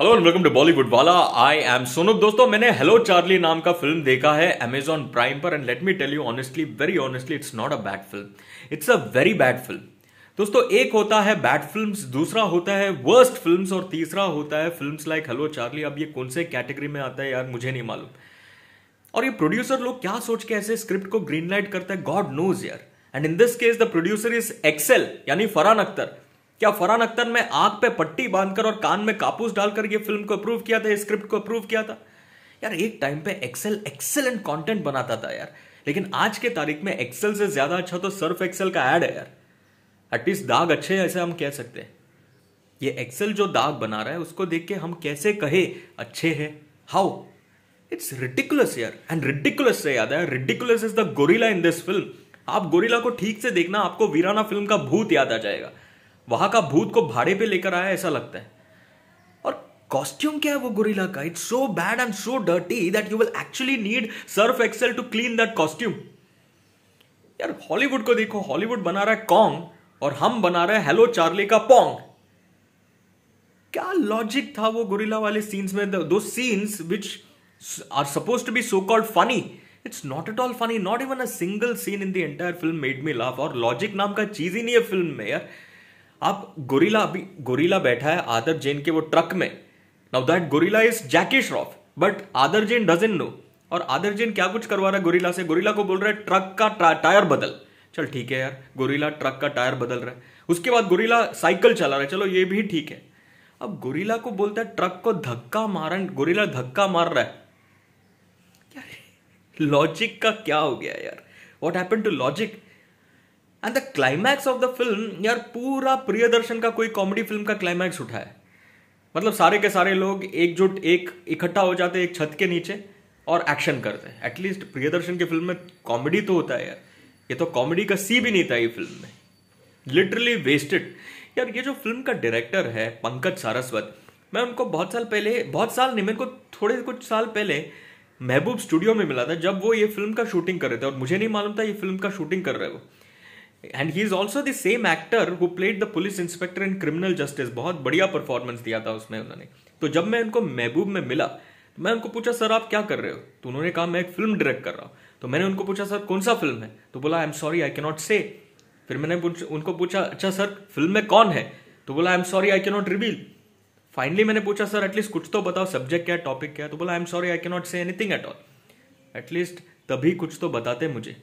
Hello and welcome to Bollywood Wala I M Sonu दोस्तों मैंने hello Charlie नाम का फिल्म देखा है अमेजॉन प्राइम पर and let me tell you honestly very honestly it's not a bad film it's a very bad film दोस्तों एक होता है बैड फिल्म्स दूसरा होता है वर्स्ट फिल्म्स और तीसरा होता है फिल्म्स लाइक हेलो चार्ली अब ये कौन से कैटेगरी में आता है यार मुझे नहीं मालूम और ये प्रोड्यूसर लोग क्या सोच के ऐसे स्क्रिप्ट को ग्रीन लाइट करता है गॉड नोज यार and in this case the producer is Excel यानी फरहान अख्तर क्या फरहान अख्तर ने आग पे पट्टी बांधकर और कान में कापूस डालकर ये फिल्म को अप्रूव किया था स्क्रिप्ट को अप्रूव किया था यार एक टाइम पे एक्सेल एक्सेलेंट कंटेंट बनाता था यार लेकिन आज के तारीख में एक्सेल से ज्यादा अच्छा तो सर्फ एक्सेल का ऐड है यार एटलीस्ट दाग अच्छे ऐसे हम कह सकते हैं ये एक्सेल जो दाग बना रहा है उसको देख के हम कैसे कहे अच्छे है हाउ इट्स रिटिकुलस यार एंड रिटिकुलस से याद है ridiculous is the gorilla in this film आप गोरिला को ठीक से देखना आपको वीराना फिल्म का भूत याद आ जाएगा वहां का भूत को भाड़े पे लेकर आया ऐसा लगता है और कॉस्ट्यूम क्या है वो गोरिला का it's so bad and so dirty that you will actually need Surf Excel to clean that costume यार हॉलीवुड को देखो हॉलीवुड बना रहा है कॉन्ग और हम बना रहे हैं हेलो चार्ली का पोंग क्या लॉजिक था वो गोरिला वाले सीन्स में दो scenes which are supposed to be so called funny it's not at all funny not even a single scene in the entire film made me laugh और logic नाम का चीज ही नहीं है फिल्म में यार आप गोरिला अभी गोरिला बैठा है आदर जैन के वो ट्रक में now that gorilla is Jackie Shroff but Aadar Jain doesn't know और आदर जैन क्या कुछ करवा रहा है गोरिला से गोरिला को बोल रहा है ट्रक का टायर बदल चल ठीक है यार गोरिला ट्रक का टायर बदल रहा है उसके बाद गोरिला साइकिल चला रहा है चलो ये भी ठीक है अब गोरिला को बोलता है ट्रक को धक्का मारन गोरिला धक्का मार रहा है लॉजिक का क्या हो गया यार what happen to logic and the climax of the film यार पूरा प्रियदर्शन का कोई कॉमेडी फिल्म का क्लाइमैक्स उठा है मतलब सारे के सारे लोग एकजुट एक इकट्ठा हो जाते एक छत के नीचे और एक्शन करते हैं एटलीस्ट प्रियदर्शन की फिल्म में कॉमेडी तो होता है यार ये तो कॉमेडी का सी भी नहीं था ये फिल्म में लिटरली वेस्टेड यार ये जो फिल्म का डायरेक्टर है पंकज सारस्वत मैं उनको बहुत साल पहले बहुत साल नहीं मेरे को थोड़े कुछ साल पहले महबूब स्टूडियो में मिला था जब वो ये फिल्म का शूटिंग कर रहे थे और मुझे नहीं मालूम था ये फिल्म का शूटिंग कर रहे वो and he is also the same actor who played the police inspector in Criminal Justice बहुत बढ़िया परफॉर्मेंस दिया था उसमें उन्होंने तो जब मैं उनको महबूब में मिला तो मैं उनको पूछा सर आप क्या कर रहे हो तो उन्होंने कहा मैं एक फिल्म डायरेक्ट कर रहा हूँ तो मैंने उनको पूछा सर कौन सा फिल्म है तो बोला आई एम सॉरी आई के नॉट से फिर मैंने उनको पूछा अच्छा सर फिल्म में कौन है तो बोला आई एम सॉरी आई के नॉट रिवील फाइनली मैंने पूछा सर एटलीस्ट कुछ तो बताओ सब्जेक्ट क्या टॉपिक क्या है तो बोला आई एम सॉरी आई के not say anything at all at least तभी कुछ तो बताते मुझे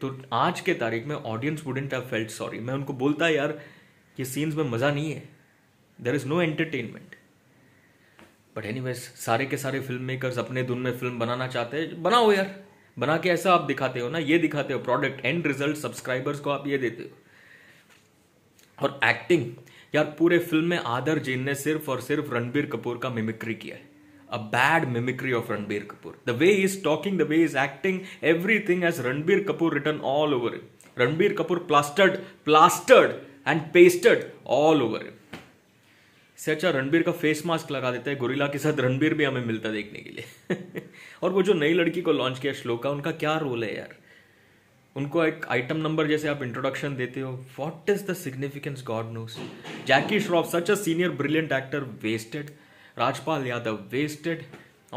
तो आज के तारीख में audience wouldn't have felt sorry मैं उनको बोलता यार ये सीन्स में मज़ा नहीं है there is no entertainment but any सारे के सारे फिल्म मेकर्स अपने धुन में फिल्म बनाना चाहते हैं बनाओ यार बना के ऐसा आप दिखाते हो ना ये दिखाते हो प्रोडक्ट एंड रिजल्ट सब्सक्राइबर्स को आप ये देते हो और एक्टिंग यार पूरे फिल्म में आदर जैन ने सिर्फ और सिर्फ रणबीर कपूर का मिमिक्री किया है a bad mimicry of Ranbir Kapoor. The way he's talking, the way he's acting, everything has Ranbir Kapoor written all over him. Ranbir Kapoor plastered, plastered and pasted all over him. इससे अच्छा रणबीर का face mask लगा देते हैं gorilla के साथ रणबीर भी हमें मिलता देखने के लिए और वो जो नई लड़की को लॉन्च किया श्लोका उनका क्या रोल है यार उनको एक आइटम नंबर जैसे आप इंट्रोडक्शन देते हो what is the significance God knows Jackie Shroff such a senior brilliant actor wasted Rajpal Yadav wasted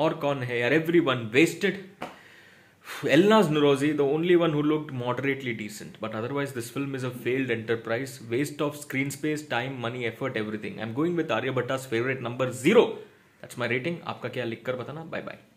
और कौन है यार every one wasted Elnaaz Norouzi the only one who looked moderately decent but otherwise this film is a failed enterprise waste of screen space time money effort everything I am going with our favourite number zero that's my rating आपका क्या लिखकर बताना bye bye